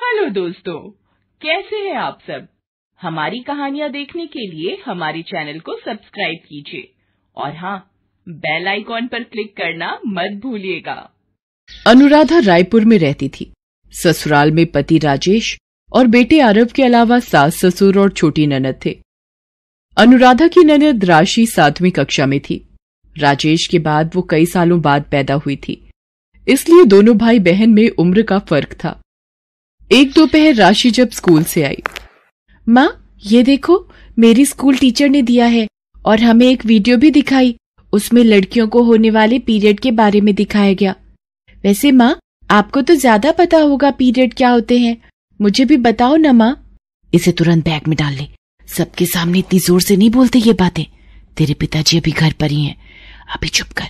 Hello दोस्तों कैसे हैं आप सब हमारी कहानियां देखने के लिए हमारे चैनल को सब्सक्राइब कीजिए और हाँ बेल आइकॉन पर क्लिक करना मत भूलिएगा अनुराधा रायपुर में रहती थी ससुराल में पति राजेश और बेटे आरब के अलावा सास ससुर और छोटी ननद थे अनुराधा की ननद राशि सातवीं कक्षा में थी राजेश के बाद वो कई सालों बाद पैदा हुई थी इसलिए दोनों भाई बहन में उम्र का फर्क था एक दोपहर राशि जब स्कूल से आई माँ ये देखो मेरी स्कूल टीचर ने दिया है और हमें एक वीडियो भी दिखाई उसमें लड़कियों को होने वाले पीरियड के बारे में दिखाया गया वैसे माँ आपको तो ज्यादा पता होगा पीरियड क्या होते हैं मुझे भी बताओ ना माँ इसे तुरंत बैग में डाल ले सबके सामने इतनी जोर से नहीं बोलते ये बातें तेरे पिताजी अभी घर पर ही हैं अभी चुप कर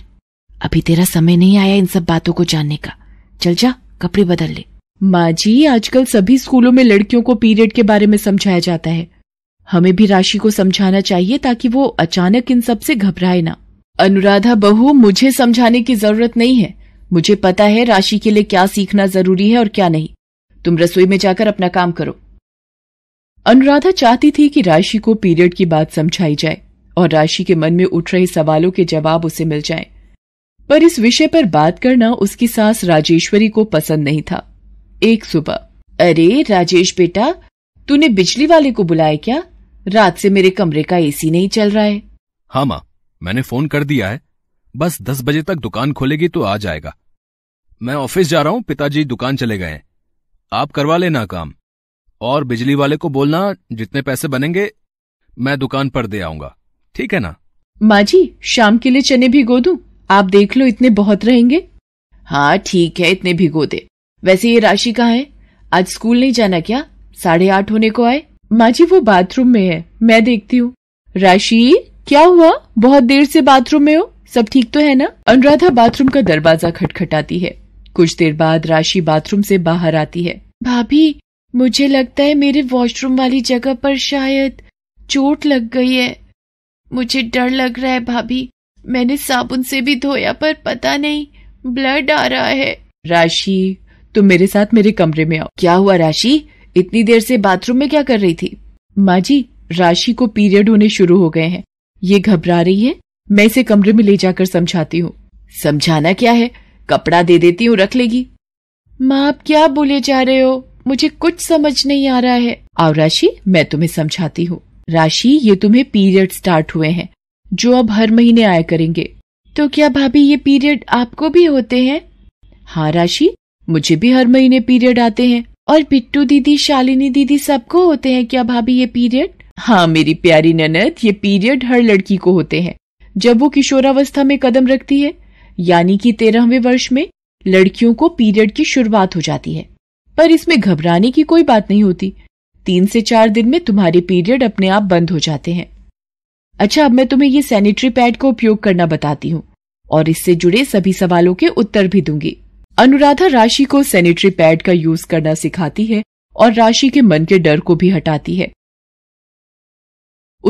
अभी तेरा समय नहीं आया इन सब बातों को जानने का चल जा कपड़े बदल ले माँ जी आजकल सभी स्कूलों में लड़कियों को पीरियड के बारे में समझाया जाता है हमें भी राशि को समझाना चाहिए ताकि वो अचानक इन सब से घबराए ना अनुराधा बहू मुझे समझाने की जरूरत नहीं है मुझे पता है राशि के लिए क्या सीखना जरूरी है और क्या नहीं तुम रसोई में जाकर अपना काम करो अनुराधा चाहती थी कि राशि को पीरियड की बात समझाई जाए और राशि के मन में उठ रहे सवालों के जवाब उसे मिल जाए पर इस विषय पर बात करना उसकी सास राजेश्वरी को पसंद नहीं था एक सुबह अरे राजेश बेटा तूने बिजली वाले को बुलाया क्या रात से मेरे कमरे का एसी नहीं चल रहा है हाँ माँ मैंने फोन कर दिया है बस दस बजे तक दुकान खोलेगी तो आ जाएगा मैं ऑफिस जा रहा हूँ पिताजी दुकान चले गए आप करवा लेना काम और बिजली वाले को बोलना जितने पैसे बनेंगे मैं दुकान पर दे आऊंगा ठीक है ना माँ जी शाम के लिए चने भिगो दू आप देख लो इतने बहुत रहेंगे हाँ ठीक है इतने भिगो दे वैसे ये राशि कहाँ है आज स्कूल नहीं जाना क्या साढ़े आठ होने को आए माँ जी वो बाथरूम में है मैं देखती हूँ राशि क्या हुआ बहुत देर से बाथरूम में हो सब ठीक तो है ना अनुराधा बाथरूम का दरवाजा खटखटाती है कुछ देर बाद राशि बाथरूम से बाहर आती है भाभी मुझे लगता है मेरे वॉशरूम वाली जगह पर शायद चोट लग गई है मुझे डर लग रहा है भाभी मैंने साबुन से भी धोया पर पता नहीं ब्लड आ रहा है राशि तुम मेरे साथ मेरे कमरे में आओ क्या हुआ राशि इतनी देर से बाथरूम में क्या कर रही थी माँ जी राशि को पीरियड होने शुरू हो गए हैं ये घबरा रही है मैं इसे कमरे में ले जाकर समझाती हूँ समझाना क्या है कपड़ा दे देती हूँ रख लेगी माँ आप क्या बोले जा रहे हो मुझे कुछ समझ नहीं आ रहा है आओ राशि मैं तुम्हें समझाती हूँ राशि ये तुम्हें पीरियड स्टार्ट हुए हैं जो अब हर महीने आया करेंगे तो क्या भाभी ये पीरियड आपको भी होते हैं हाँ राशि मुझे भी हर महीने पीरियड आते हैं और पिट्टू दीदी शालिनी दीदी सबको होते हैं क्या भाभी ये पीरियड हाँ मेरी प्यारी ननद ये पीरियड हर लड़की को होते हैं जब वो किशोरावस्था में कदम रखती है यानी कि तेरहवें वर्ष में लड़कियों को पीरियड की शुरुआत हो जाती है पर इसमें घबराने की कोई बात नहीं होती तीन से चार दिन में तुम्हारे पीरियड अपने आप बंद हो जाते हैं अच्छा अब मैं तुम्हें ये सैनिटरी पैड का उपयोग करना बताती हूँ और इससे जुड़े सभी सवालों के उत्तर भी दूंगी अनुराधा राशि को सैनिटरी पैड का यूज करना सिखाती है और राशि के मन के डर को भी हटाती है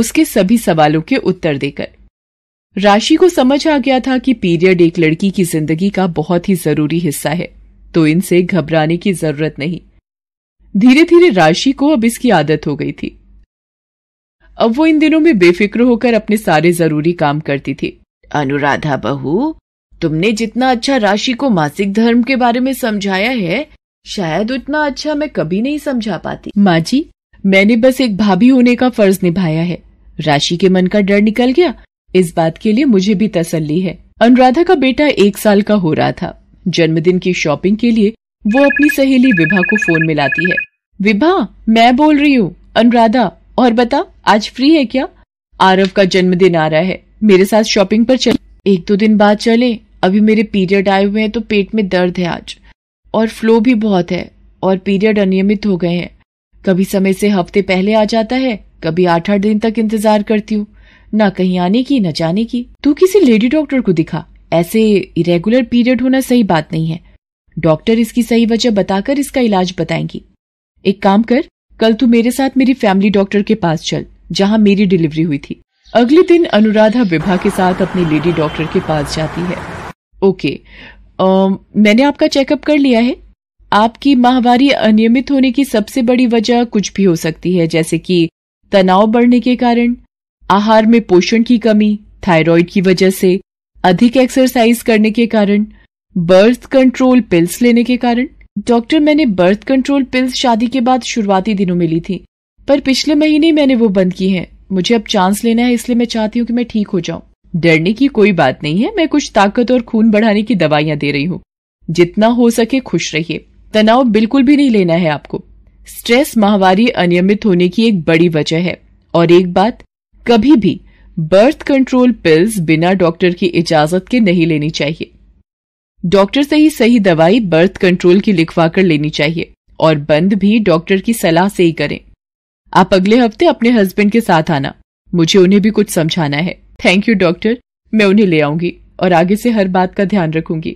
उसके सभी सवालों के उत्तर देकर राशि को समझ आ गया था कि पीरियड एक लड़की की जिंदगी का बहुत ही जरूरी हिस्सा है तो इनसे घबराने की जरूरत नहीं धीरे धीरे राशि को अब इसकी आदत हो गई थी अब वो इन दिनों में बेफिक्र होकर अपने सारे जरूरी काम करती थी अनुराधा बहू तुमने जितना अच्छा राशि को मासिक धर्म के बारे में समझाया है शायद उतना अच्छा मैं कभी नहीं समझा पाती माँ जी मैंने बस एक भाभी होने का फर्ज निभाया है राशि के मन का डर निकल गया इस बात के लिए मुझे भी तसल्ली है अनुराधा का बेटा एक साल का हो रहा था जन्मदिन की शॉपिंग के लिए वो अपनी सहेली विभा को फोन मिलाती है विभा मैं बोल रही हूँ अनुराधा और बता आज फ्री है क्या आरव का जन्मदिन आ रहा है मेरे साथ शॉपिंग पर चल एक दो दिन बाद चले अभी मेरे पीरियड आए हुए हैं तो पेट में दर्द है आज और फ्लो भी बहुत है और पीरियड अनियमित हो गए हैं कभी समय से हफ्ते पहले आ जाता है कभी आठ आठ दिन तक इंतजार करती हूँ ना कहीं आने की न जाने की तू किसी लेडी डॉक्टर को दिखा ऐसे इरेगुलर पीरियड होना सही बात नहीं है डॉक्टर इसकी सही वजह बताकर इसका इलाज बताएंगी एक काम कर कल तू मेरे साथ मेरी फैमिली डॉक्टर के पास चल जहाँ मेरी डिलीवरी हुई थी अगले दिन अनुराधा विभा के साथ अपनी लेडी डॉक्टर के पास जाती है ओके आ, मैंने आपका चेकअप कर लिया है आपकी माहवारी अनियमित होने की सबसे बड़ी वजह कुछ भी हो सकती है जैसे कि तनाव बढ़ने के कारण आहार में पोषण की कमी थायराइड की वजह से अधिक एक्सरसाइज करने के कारण बर्थ कंट्रोल पिल्स लेने के कारण डॉक्टर मैंने बर्थ कंट्रोल पिल्स शादी के बाद शुरुआती दिनों में ली थी पर पिछले महीने मैंने वो बंद की है मुझे अब चांस लेना है इसलिए मैं चाहती हूँ कि मैं ठीक हो जाऊँ डरने की कोई बात नहीं है मैं कुछ ताकत और खून बढ़ाने की दवाइयाँ दे रही हूँ जितना हो सके खुश रहिए तनाव बिल्कुल भी नहीं लेना है आपको स्ट्रेस माहवारी अनियमित होने की एक बड़ी वजह है और एक बात कभी भी बर्थ कंट्रोल पिल्स बिना डॉक्टर की इजाजत के नहीं लेनी चाहिए डॉक्टर से ही सही दवाई बर्थ कंट्रोल की लिखवा कर लेनी चाहिए और बंद भी डॉक्टर की सलाह से ही करें आप अगले हफ्ते अपने हस्बैंड के साथ आना मुझे उन्हें भी कुछ समझाना है थैंक यू डॉक्टर मैं उन्हें ले आऊंगी और आगे से हर बात का ध्यान रखूंगी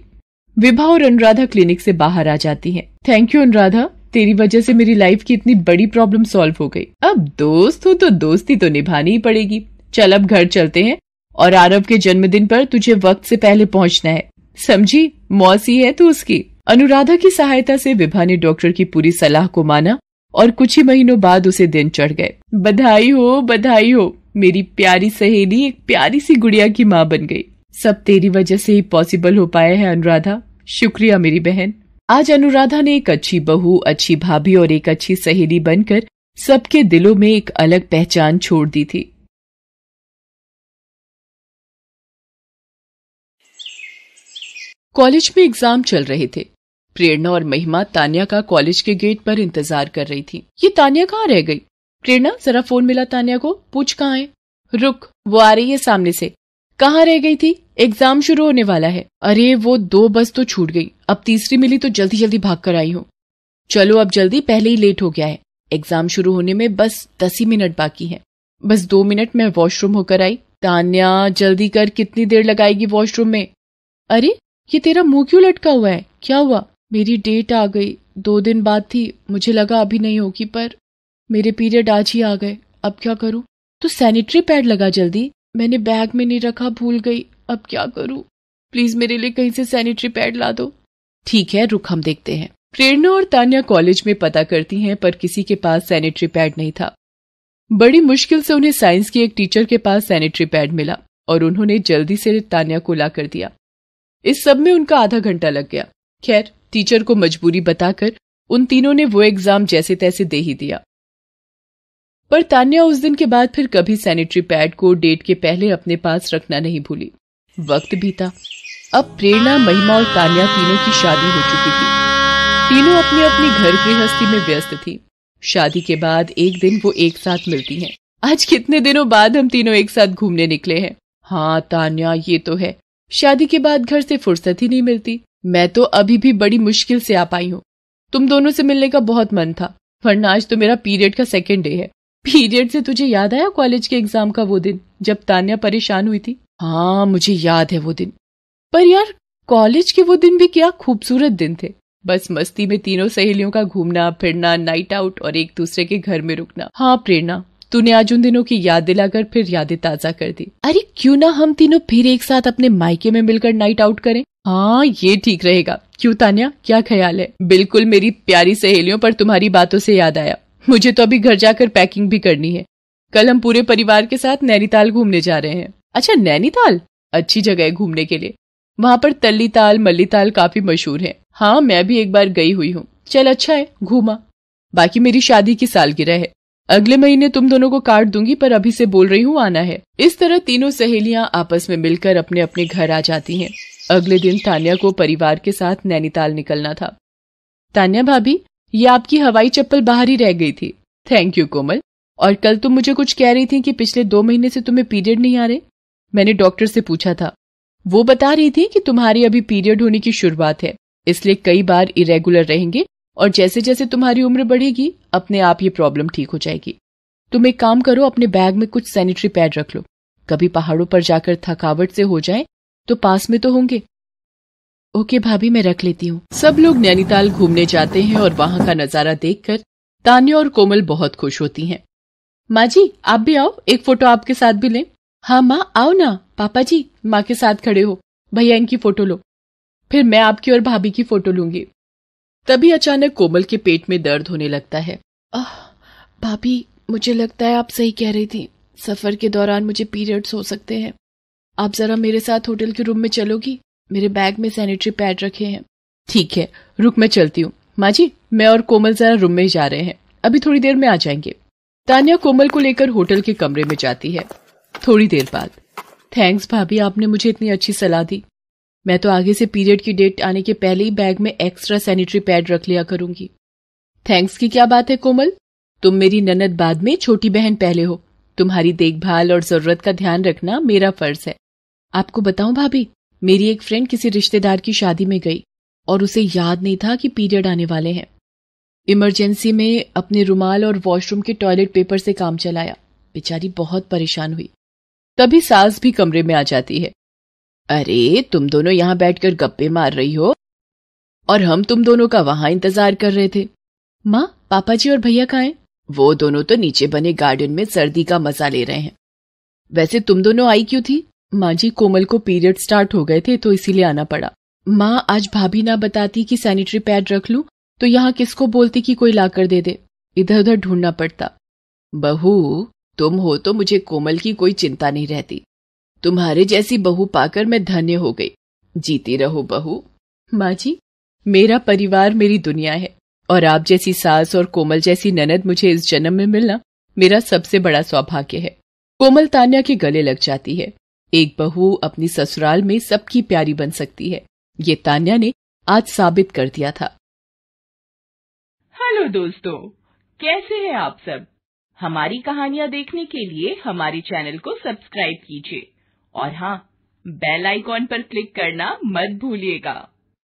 विभा और अनुराधा क्लिनिक से बाहर आ जाती हैं। थैंक यू अनुराधा तेरी वजह से मेरी लाइफ की इतनी बड़ी प्रॉब्लम सॉल्व हो गई अब दोस्त हो तो दोस्ती तो निभानी ही पड़ेगी चल अब घर चलते हैं और आरव के जन्मदिन पर तुझे वक्त से पहले पहुंचना है समझी मौसी है तो उसकी अनुराधा की सहायता से विभा ने डॉक्टर की पूरी सलाह को माना और कुछ ही महीनों बाद उसे दिन चढ़ गए बधाई हो बधाई हो मेरी प्यारी सहेली एक प्यारी सी गुड़िया की माँ बन गई सब तेरी वजह से ही पॉसिबल हो पाए है अनुराधा शुक्रिया मेरी बहन आज अनुराधा ने एक अच्छी बहू अच्छी भाभी और एक अच्छी सहेली बनकर सबके दिलों में एक अलग पहचान छोड़ दी थी कॉलेज में एग्जाम चल रहे थे प्रेरणा और महिमा तानिया का कॉलेज के गेट पर इंतजार कर रही थी ये तानिया कहाँ रह गई प्रेरणा जरा फोन मिला तानिया को पूछ कहाँ है रुक वो आ रही है सामने से कहाँ रह गई थी एग्जाम शुरू होने वाला है अरे वो दो बस तो छूट गई अब तीसरी मिली तो जल्दी जल्दी भाग कर आई हूँ चलो अब जल्दी पहले ही लेट हो गया है एग्जाम शुरू होने में बस दस ही मिनट बाकी है बस दो मिनट में वॉशरूम होकर आई तान्या जल्दी कर कितनी देर लगाएगी वॉशरूम में अरे ये तेरा मुंह क्यों लटका हुआ है क्या हुआ मेरी डेट आ गई दो दिन बाद थी मुझे लगा अभी नहीं होगी पर मेरे पीरियड आज ही आ गए अब क्या करूं तो सैनिटरी पैड लगा जल्दी मैंने बैग में नहीं रखा भूल गई अब क्या करूं प्लीज मेरे लिए कहीं से सैनिटरी पैड ला दो ठीक है रुक हम देखते हैं प्रेरणा और तान्या कॉलेज में पता करती हैं पर किसी के पास सैनिटरी पैड नहीं था बड़ी मुश्किल से उन्हें साइंस की एक टीचर के पास सैनिटरी पैड मिला और उन्होंने जल्दी से तान्या को ला कर दिया इस सब में उनका आधा घंटा लग गया खैर टीचर को मजबूरी बताकर उन तीनों ने वो एग्जाम जैसे तैसे दे ही दिया पर तान्या उस दिन के बाद फिर कभी सैनिटरी पैड को डेट के पहले अपने पास रखना नहीं भूली वक्त बीता अब प्रेरणा महिमा और तान्या तीनों की शादी हो चुकी थी तीनों अपने अपने घर गृहस्थी में व्यस्त थी शादी के बाद एक दिन वो एक साथ मिलती हैं। आज कितने दिनों बाद हम तीनों एक साथ घूमने निकले हैं हाँ तान्या ये तो है शादी के बाद घर से फुर्सत ही नहीं मिलती मैं तो अभी भी बड़ी मुश्किल से आ पाई हूँ तुम दोनों से मिलने का बहुत मन था वरना आज तो मेरा पीरियड का सेकेंड डे है पीरियड से तुझे याद आया कॉलेज के एग्जाम का वो दिन जब तान्या परेशान हुई थी हाँ मुझे याद है वो दिन पर यार कॉलेज के वो दिन भी क्या खूबसूरत दिन थे बस मस्ती में तीनों सहेलियों का घूमना फिरना नाइट आउट और एक दूसरे के घर में रुकना हाँ प्रेरणा तूने आज उन दिनों की याद दिलाकर फिर यादें ताजा कर दी अरे क्यों ना हम तीनों फिर एक साथ अपने मायके में मिलकर नाइट आउट करें हाँ ये ठीक रहेगा क्यों तानिया क्या ख्याल है बिल्कुल मेरी प्यारी सहेलियों पर तुम्हारी बातों से याद आया मुझे तो अभी घर जाकर पैकिंग भी करनी है कल हम पूरे परिवार के साथ नैनीताल घूमने जा रहे हैं अच्छा नैनीताल अच्छी जगह है घूमने के लिए वहाँ पर तल्ली ताल मल्ली ताल काफी मशहूर है हाँ मैं भी एक बार गई हुई हूँ चल अच्छा है घूमा बाकी मेरी शादी की सालगिरह है अगले महीने तुम दोनों को कार्ड दूंगी पर अभी से बोल रही हूँ आना है इस तरह तीनों सहेलियाँ आपस में मिलकर अपने अपने घर आ जाती हैं अगले दिन तानिया को परिवार के साथ नैनीताल निकलना था तानिया भाभी ये आपकी हवाई चप्पल बाहर ही रह गई थी थैंक यू कोमल और कल तुम मुझे कुछ कह रही थी कि पिछले दो महीने से तुम्हें पीरियड नहीं आ रहे मैंने डॉक्टर से पूछा था वो बता रही थी कि तुम्हारी अभी पीरियड होने की शुरुआत है इसलिए कई बार इरेगुलर रहेंगे और जैसे जैसे तुम्हारी उम्र बढ़ेगी अपने आप ये प्रॉब्लम ठीक हो जाएगी तुम एक काम करो अपने बैग में कुछ सैनिटरी पैड रख लो कभी पहाड़ों पर जाकर थकावट से हो जाए तो पास में तो होंगे ओके भाभी मैं रख लेती हूँ सब लोग नैनीताल घूमने जाते हैं और वहाँ का नजारा देखकर तानिया और कोमल बहुत खुश होती हैं माँ जी आप भी आओ एक फोटो आपके साथ भी लें हाँ माँ आओ ना पापा जी माँ के साथ खड़े हो भैया इनकी फोटो लो फिर मैं आपकी और भाभी की फोटो लूंगी तभी अचानक कोमल के पेट में दर्द होने लगता है भाभी मुझे लगता है आप सही कह रही थी सफर के दौरान मुझे पीरियड्स हो सकते हैं आप जरा मेरे साथ होटल के रूम में चलोगी मेरे बैग में सैनिटरी पैड रखे हैं ठीक है रुक मैं चलती हूँ माँ जी मैं और कोमल जरा रूम में ही जा रहे हैं अभी थोड़ी देर में आ जाएंगे तानिया कोमल को लेकर होटल के कमरे में जाती है थोड़ी देर बाद थैंक्स भाभी आपने मुझे इतनी अच्छी सलाह दी मैं तो आगे से पीरियड की डेट आने के पहले ही बैग में एक्स्ट्रा सैनिटरी पैड रख लिया करूंगी थैंक्स की क्या बात है कोमल तुम मेरी ननद बाद में छोटी बहन पहले हो तुम्हारी देखभाल और जरूरत का ध्यान रखना मेरा फर्ज है आपको बताऊं भाभी मेरी एक फ्रेंड किसी रिश्तेदार की शादी में गई और उसे याद नहीं था कि पीरियड आने वाले हैं इमरजेंसी में अपने रुमाल और वॉशरूम के टॉयलेट पेपर से काम चलाया बेचारी बहुत परेशान हुई तभी सास भी कमरे में आ जाती है अरे तुम दोनों यहां बैठकर गप्पे मार रही हो और हम तुम दोनों का वहां इंतजार कर रहे थे माँ पापा जी और भैया कहा वो दोनों तो नीचे बने गार्डन में सर्दी का मजा ले रहे हैं वैसे तुम दोनों आई क्यों थी माँ जी कोमल को पीरियड स्टार्ट हो गए थे तो इसीलिए आना पड़ा माँ आज भाभी ना बताती कि सैनिटरी पैड रख लू तो यहाँ किसको बोलती कि कोई लाकर दे दे इधर उधर ढूंढना पड़ता बहू तुम हो तो मुझे कोमल की कोई चिंता नहीं रहती तुम्हारे जैसी बहू पाकर मैं धन्य हो गई जीती रहो बहू माँ जी मेरा परिवार मेरी दुनिया है और आप जैसी सास और कोमल जैसी ननद मुझे इस जन्म में मिलना मेरा सबसे बड़ा सौभाग्य है कोमल तान्या के गले लग जाती है एक बहू अपनी ससुराल में सबकी प्यारी बन सकती है ये तान्या ने आज साबित कर दिया था हेलो दोस्तों कैसे हैं आप सब हमारी कहानियाँ देखने के लिए हमारे चैनल को सब्सक्राइब कीजिए और हाँ बेल आइकॉन पर क्लिक करना मत भूलिएगा